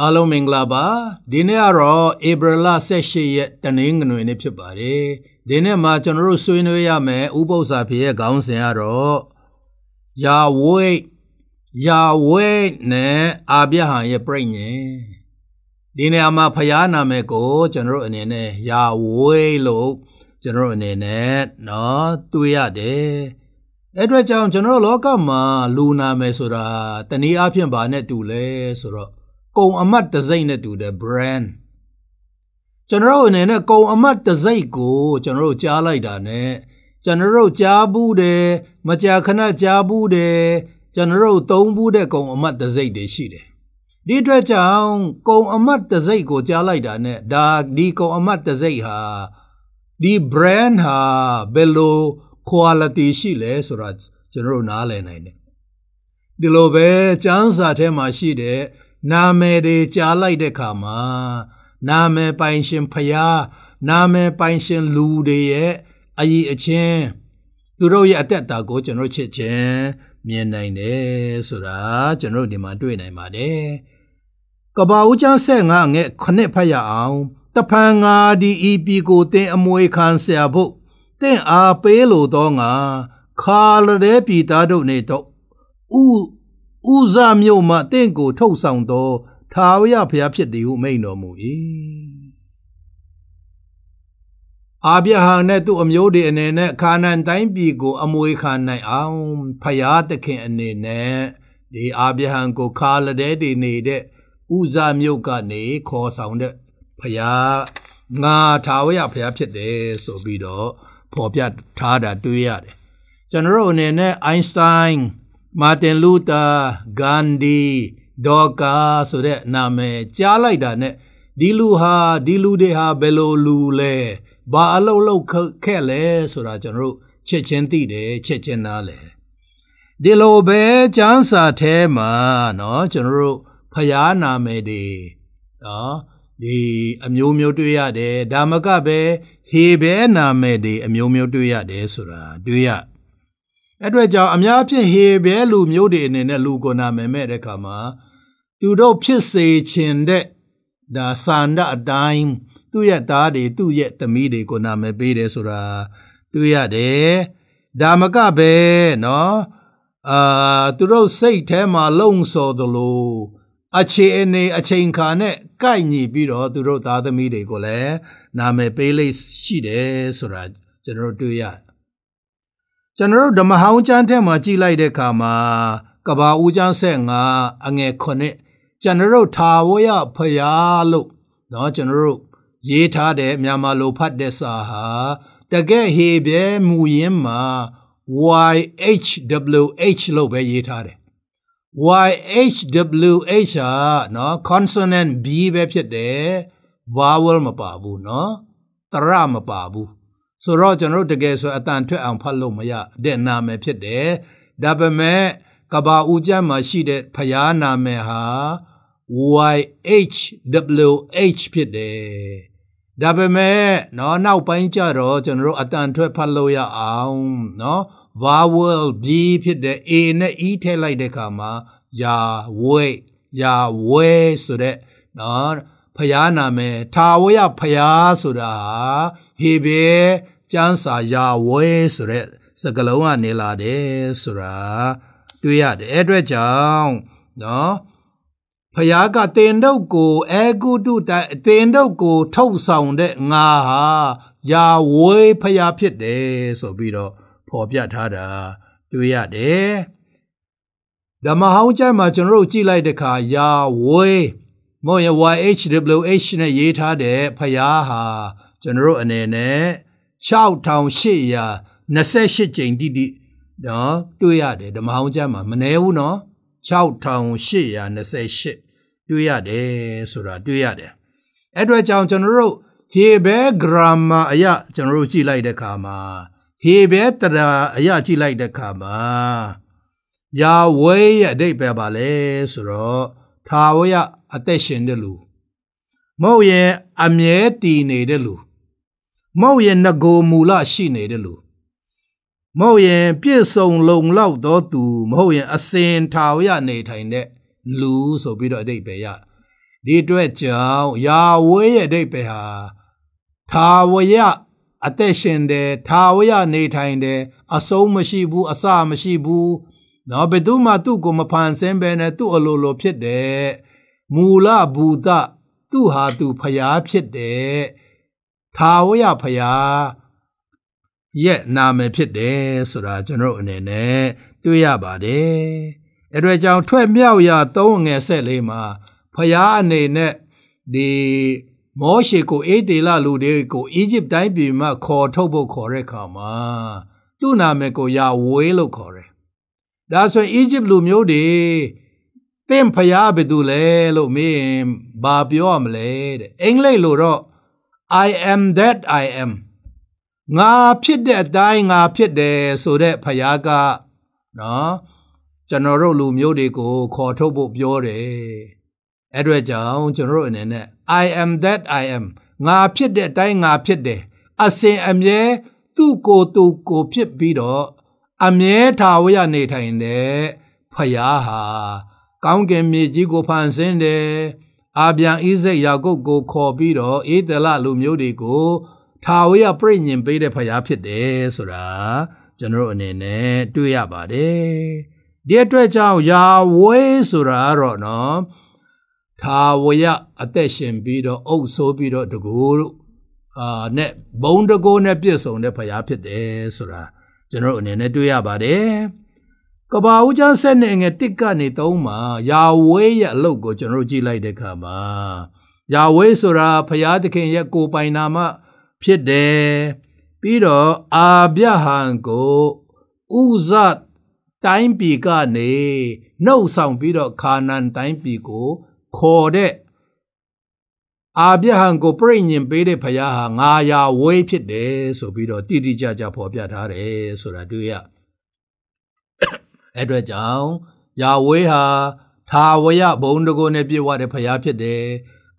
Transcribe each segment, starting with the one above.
အားလုံးမင်္ဂလာပါဒီနေ့ကတော့ဧပြီလ18ရက်တနင်္ဂနွေနေ့ဖြစ်ပါတယ်ဒီနေ့မှာကျွန်တော်တို့ဆွေးနွေးရမယ်ဥပုသ္စာဖြစ်ရဲ့ခေါင်းစဉ်ကတော့ယာဝိတ်ယာဝိတ်နဲ့အာဗျဟံရဲ့ပြိညင်ဒီနေ့မှာဖရားနာမည်ကို ကျွန်တော်တို့အနေနဲ့ယာဝိတ်လို့ကျွန်တော်တို့အနေနဲ့เนาะတွေ့ရတယ်အဲ့အတွက်ကြောင့်ကျွန်တော်တို့လောကမှာလူနာမည်ဆိုတာတနည်းအားဖြင့်ဘာနဲ့တူလဲဆိုတော့ကုံအမတ်တစိမ့်နဲ့တူတယ် brand ကျွန်တော်အနေနဲ့ကုံအမတ်တစိမ့်ကိုကျွန်တော်ကြားလိုက်တာနဲ့ကျွန်တော်ကြားဘူးတယ်မကြာခဏကြားဘူးတယ်ကျွန်တော်သုံးဘူးတဲ့ကုံအမတ်တစိမ့်တွေရှိတယ်ဒီအတွက်ကြောင့်ကုံအမတ်တစိမ့်ကိုကြားလိုက်တာနဲ့ဒါဒီကုံအမတ်တစိမ့်ဟာဒီ brand ဟာဘယ်လို quality ရှိလဲဆိုတာကျွန်တော်နားလည်နိုင်တယ်ဒီလိုပဲစံစာထဲမှာရှိတဲ့နာမည်တွေကြားလိုက်တဲ့ခါမှာနာမည်ပိုင်ရှင်ဖျားနာမည်ပိုင်ရှင်လူတွေရဲ့အကြီးအချင်းသူတို့ရဲ့အသက်တာကိုကျွန်တော်ချစ်ခြင်းမြင်နိုင်တယ်ဆိုတာကျွန်တော်ဒီမှာတွေ့နိုင်ပါတယ်ကဘာဦးချဆက်ငါငဲ့ခနှစ်ဖတ်ရအောင်တဖန်ငါဒီ EP ကိုတင်အမွေခံဆရာဖို့တင့်အားပေးလိုတော့ငါခါလတဲ့ပြည်သားတို့နေတော့ဥဥဇမြို့မှတင့်ကို ထုတ်ဆောင်သောထာဝရဘုရားဖြစ်သည်ဟုမိန်တော်မူ၏အာဗျဟာနဲ့သူ့အမျိုးတွေအနေနဲ့ခါနန်တိုင်းပြည်ကို အမွေခံနိုင်အောင်ဖျားသခင်အနေနဲ့ဒီအာဗျဟံကိုခါလတဲ့တွေနေတဲ့ဥဇမြို့ကနေ ခေါ်ဆောင်တဲ့ဖျားငါထာဝရဘုရားဖြစ်တယ်ဆိုပြီးတော့ဖော်ပြထားတာတွေ့ရတယ်ကျွန်တော်အနေနဲ့အိုင်စတိုင်းမာတင်လူတာဂန်ဒီဒေါ်ကာဆိုတဲ့နာမည်ကြားလိုက်တာနဲ့ဒီလူဟာဒီလူတွေဟာဘယ်လိုလူလဲဘာအလုပ်လုပ်ခဲ့လဲဆိုတာကျွန်တော်တို့ချက်ချင်းသိတယ်ချက်ချင်းနားလဲဒီလိုပဲကျမ်းစာထဲမှာเนาะကျွန်တော်တို့ဖျားနာမည်တွေเนาะဒီအမျိုးမျိုးတွေ့ရတယ်ဒါမကပဲဟေဘဲနာမည်တွေအမျိုးမျိုးတွေ့ရတယ်ဆိုတာတွေ့ရအဲ့အတွက်ကြောင့်အများဖြင့်ဟေဘဲလူမျိုးတွေအနေနဲ့လူကိုနာမယ်မဲ့တဲ့ခါမှာသူတို့ဖြစ်စေခြင်းတဲ့ဒါစန္ဒအတိုင်းသူ့ရဲ့သားတွေသူ့ရဲ့သမီးတွေကိုနာမယ်ပေးတယ်ဆိုတာတွေ့ရတယ်ဒါမကပဲเนาะအာသူတို့စိတ်ထဲမှာလုံဆော်သလို အခြေအနေအချိန်ခါနဲ့ကိုက်ညီပြီးတော့သူတို့သားသမီးတွေကိုလည်းနာမည်ပေးလေးရှိတယ်ဆိုတာကျွန်တော်တို့တွေ့ရတယ်ကျွန်တော်တို့ဓမ္မဟောင်းကျမ်းထဲမှာကြည့်လိုက်တဲ့အခါမှာကဘာဦးကျမ်းဆက်ငါအငယ်9ကျွန်တော်တို့ထာဝရဖရာလို့เนาะကျွန်တော်တို့ရေးထားတဲ့မြန်မာလိုဖတ်တဲ့စာဟာတကယ်ဟေဘဲမူရင်းမှာ YHWH လို့ပဲရေးထားတယ် YHWH ဟာเนาะ consonant B ပဲဖြစ်တယ် vowel မပါဘူးเนาะတရမပါဘူးဆိုတော့ကျွန်တော်တို့တကယ်ဆိုအတန်ထွက်အောင်ဖတ်လို့မရတဲ့နာမည်ဖြစ်တယ်ဒါပေမဲ့ကဘာဦးကျမ်းမှာရှိတဲ့ဖျားနာမည်ဟာ YHWH ဖြစ်တယ်ဒါပေမဲ့เนาะနောက်ပိုင်းကျတော့ကျွန်တော်တို့အတန်ထွက်ဖတ်လို့ရအောင်เนาะ vowel b ဖြစ်တဲ့ a နဲ့ e ထည့်လိုက်တဲ့အခါမှာယာဝဲယာဝဲဆိုတဲ့เนาะဖျားနာမည်ထာဝရဖျားဆိုတာဟာဟေဘေကျမ်းစာယာဝဲဆိုတဲ့စကလုံးကနေလာတယ်ဆိုတာတွေ့ရတယ်အဲ့အတွက်ကြောင့်နော်ဖယားကတင်တုတ်ကိုအေဂုတုတတင်တုတ်ကို ထုတ်ဆောင်တဲ့ငါဟာယာဝေဖယားဖြစ်တယ်ဆိုပြီးတော့ဖော်ပြထားတာတွေ့ရတယ်ဓမ္မဟောင်းကျမ်းမှာကျွန်တော်တို့ကြည့်လိုက်တဲ့အခါယာဝေမောယ YHWH နဲ့ရေးထားတဲ့ဖယားဟာကျွန်တော်တို့အနေနဲ့6828ကြိမ်တိတိနော်တွေ့ရတယ်ဓမ္မဟောင်းကျမ်းမှာမနည်းဘူးနော်6828တွေ့ရတယ်ဆိုတာတွေ့ရတယ်အဲ့အတွက်ကြောင့်ကျွန်တော်တို့ Hebrew grammar အရကျွန်တော်တို့ကြည့်လိုက်တဲ့အခါမှာ Hebrew တရာအရကြည့်လိုက်တဲ့အခါမှာယာဝဲရဲ့အဓိပ္ပာယ်ပါလဲဆိုတော့ထာဝရအသက်ရှင်တဲ့လူမဟုတ်ရင်အမြဲတည်နေတဲ့လူမောက်ရဲ့ငကိုမူလရှိနေတယ်လို့မောက်ရဲ့ပြည့်စုံလုံလောက်သောသူမဟုတ်ရင်အစင်ထာဝရနေထိုင်တဲ့လူဆိုပြီးတော့အတိတ်ပဲရဒီအတွက်ကြောင့်ယာဝေးရဲ့အတိတ်ပဲဟာထာဝရအသက်ရှင်တယ်ထာဝရနေထိုင်တယ်အဆုံးမရှိဘူးအစမရှိဘူးနော်ဘယ်သူမှသူ့ကိုမဖန်ဆင်းပဲနဲ့သူ့အလိုလိုဖြစ်တယ်မူလဘူတသူ့ဟာသူဖျားဖြစ်တယ်ထာဝရဖရာရဲ့နာမည်ဖြစ်တယ်ဆိုတာကျွန်တော်အနေနဲ့တွေ့ရပါတယ်။အဲဒီကြောင့်ထွက်မြောက်ရာသုံးငယ်ဆက်လေးမှာဖရာအနေနဲ့ဒီမောရှေကိုအေဒေလလူတွေကိုအီဂျစ်တိုင်းပြည်မှာခေါ်ထုတ်ဖို့ခေါ်တဲ့အခါမှာ သူ့နာမည်ကိုယာဝေးလို့ခေါ်တယ်။ဒါဆိုရင်အီဂျစ်လူမျိုးတွေတင့်ဖရာဘယ်သူလဲလို့မင်းဘာပြောရမလဲတဲ့။အင်္ဂလိပ်လိုတော့ I am that I am ငါဖြစ်တဲ့အတိုင်းငါဖြစ်တယ်ဆိုတဲ့ဖယားကနော်ကျွန်တော်တို့လူမျိုးတွေကို ခေါ်ထုတ်ဖို့ပြောတယ်အဲ့အတွက်ကြောင့်ကျွန်တော်တို့အနေနဲ့ I am that I am ငါဖြစ်တဲ့အတိုင်းငါဖြစ်တယ်အစင်အမြဲသူ့ကိုယ်သူကိုဖြစ်ပြီးတော့အမြဲထာဝရနေထိုင်တဲ့ဖယားဟာ ကောင်းကင်မြေကြီးကိုဖန်ဆင်းတယ်အာဗျံဣဇက်ယာကုပ်ကို ခေါ်ပြီးတော့အေဒလလူမျိုးတွေကိုထာဝရပြိညင်ပေးတဲ့ဖရားဖြစ်တယ်ဆိုတာကျွန်တော်အနေနဲ့တွေ့ရပါတယ်ဒီအတွက်ကြောင့်ယာဝေးဆိုတာတော့နော်ထာဝရအသက်ရှင်ပြီးတော့အုပ်ဆိုးပြီးတော့တကူအာနဲ့ဘုံတကူနဲ့ပြည့်စုံတဲ့ဖရားဖြစ်တယ်ဆိုတာကျွန်တော်အနေနဲ့တွေ့ရပါတယ်ကဘာဦးချမ်းဆက်နဲ့ငယ်တစ်ကနေသုံးမှာယာဝဲရဲ့အလုပ်ကိုကျွန်တော်တို့ကြည့်လိုက်တဲ့အခါမှာယာဝဲဆိုတာဖရာသခင်ရဲ့ကိုပိုင်နာမဖြစ်တယ်ပြီးတော့အာဗျဟံကိုဥဇတိုင်းပြည်ကနေနှုတ်ဆောင်ပြီးတော့ခါနန်တိုင်းပြည်ကိုခေါ်တဲ့အာဗျဟံကို ပြိညင်ပေးတဲ့ဖရာဟာငါယာဝဲဖြစ်တယ်ဆိုပြီးတော့တိတိကျကျဖော်ပြထားတယ်ဆိုတာတွေ့ရတယ်အဲ့အတွက်ကြောင့်ယာဝေးဟာသာဝရဘုံတကိုနဲ့ပြည့်ဝတဲ့ဖရားဖြစ်တယ်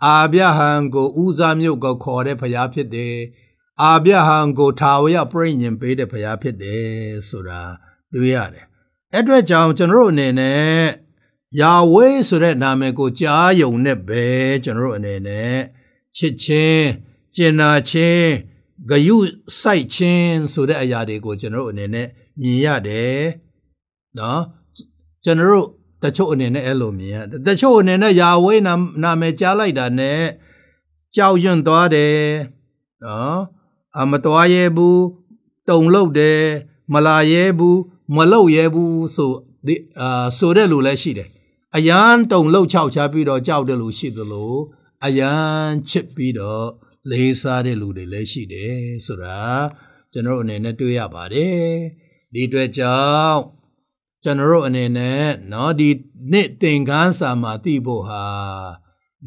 အာဗျဟံကိုဥစားမြို့ကိုခေါ်တဲ့ဖရားဖြစ်တယ်အာဗျဟံကိုသာဝရပြိညင်ပေးတဲ့ဖရားဖြစ်တယ်ဆိုတာတွေ့ရတယ်အဲ့အတွက်ကြောင့်ကျွန်တော်အနေနဲ့ယာဝေးဆိုတဲ့နာမည်ကို ကြားယုံနဲ့ပဲကျွန်တော်အနေနဲ့ချစ်ချင်းကျင်နာချင်းဂယုစိုက်ချင်းဆိုတဲ့အရာတွေကိုကျွန်တော်အနေနဲ့မြင်ရတယ်နော်ကျွန်တော်တို့တချို့အနေနဲ့အဲ့လိုမြင်ရတချို့အနေနဲ့ယာဝေးနာမည်ကြားလိုက်တာနဲ့ကြောက်ရွံ့သွားတယ်နော်အမတော်ရဲဘူးတုံလုတ်တယ်မလာရဲဘူးမလုတ်ရဲဘူးဆိုအာဆိုတဲ့လူလည်းရှိတယ်အရန်တုံလုတ်ချောက်ချပြီးတော့ကြောက်တဲ့လူရှိသလို အရန်ချစ်ပြီးတော့လေးစားတဲ့လူတွေလည်းရှိတယ်ဆိုတာကျွန်တော်အနေနဲ့တွေ့ရပါတယ်ဒီအတွက်ကြောင့်ကျွန်တော်တို့အနေနဲ့เนาะဒီနှစ်သင်္ကန်းစာမှာသိဖို့ဟာ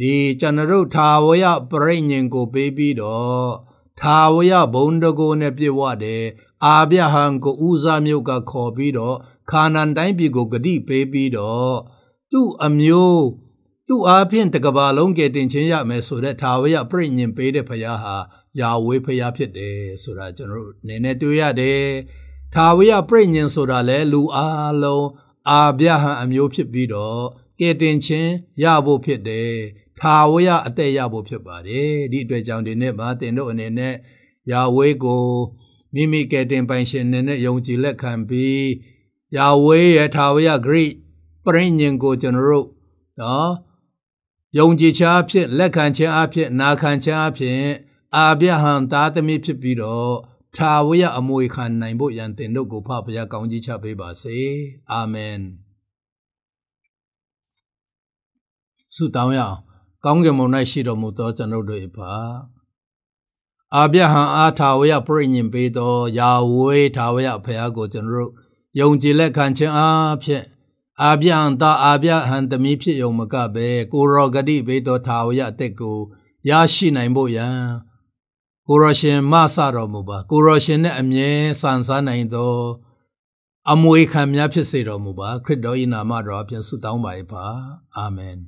ဒီကျွန်တော်တို့ထာဝရပရိညင်ကိုပေးပြီးတော့ထာဝရဘုံတကိုနဲ့ပြည့်ဝတယ်အာဗျဟံကို ဦးစားမျိုးကခေါ်ပြီးတော့ခါနန်တိုင်းပြည်ကိုဂတိပေးပြီးတော့သူ့အမျိုးသူ့အားဖြင့်တကဘာလုံးကယ်တင်ခြင်းရမယ်ဆိုတဲ့ထာဝရပြိညင်ပေးတဲ့ဖရာဟာယာဝေဖရာဖြစ်တယ်ဆိုတာကျွန်တော်တို့နည်းနည်းတွေ့ရတယ်ထာဝရပြိညာဉ်ဆိုတာလဲလူအလုံးအာဗျဟံအမျိုးဖြစ်ပြီးတော့ကေတင်ချင်းရဖို့ဖြစ်တယ်ထာဝရအသက်ရဖို့ဖြစ်ပါတယ်ဒီအတွက်ကြောင့်ဒီနေ့မှာတင်တို့အနေနဲ့ယာဝေးကိုမိမိကေတင်ပိုင်ရှင်နေနဲ့ယုံကြည်လက်ခံပြီးယာဝေးရဲ့ထာဝရဂရိပြိညာဉ်ကိုကျွန်တော်တို့နော်ယုံကြည်ခြင်းအဖြစ်လက်ခံခြင်းအဖြစ်နာခံခြင်းအဖြစ်အာဗျဟံသားသမီးဖြစ်ပြီးတော့ထာဝရအမွေခံနိုင်ဖို့ရန်တင်တို့ကိုဖဖရာကောင်းကြီးချပေးပါစေအာမင်ဆုတောင်းရအောင်ကောင်းကင်ဘုံ၌ရှိတော်မူသောကျွန်ုပ်တို့၏ဖာအာဗျဟံအာထာဝရပြိညင်ပေးသောယာဝေထာဝရဖရာကိုကျွန်တော်တို့ယုံကြည်လက်ခံခြင်းအားဖြင့်အာဗျဟံသာအာဗျဟံသမီးဖြစ်ယုံမကပဲကိုရောဂတိပေးသောထာဝရအသက်ကိုရရှိနိုင်ဖို့ရန်ကိုရရှင်မဆတော်မူပါကိုရရှင်နဲ့အမြဲဆန်စားနိုင်သောအမွေခံများဖြစ်စေတော်မူပါခရစ်တော်၏နာမတော်အပြင်ဆုတောင်းပါ၏ပါအာမင်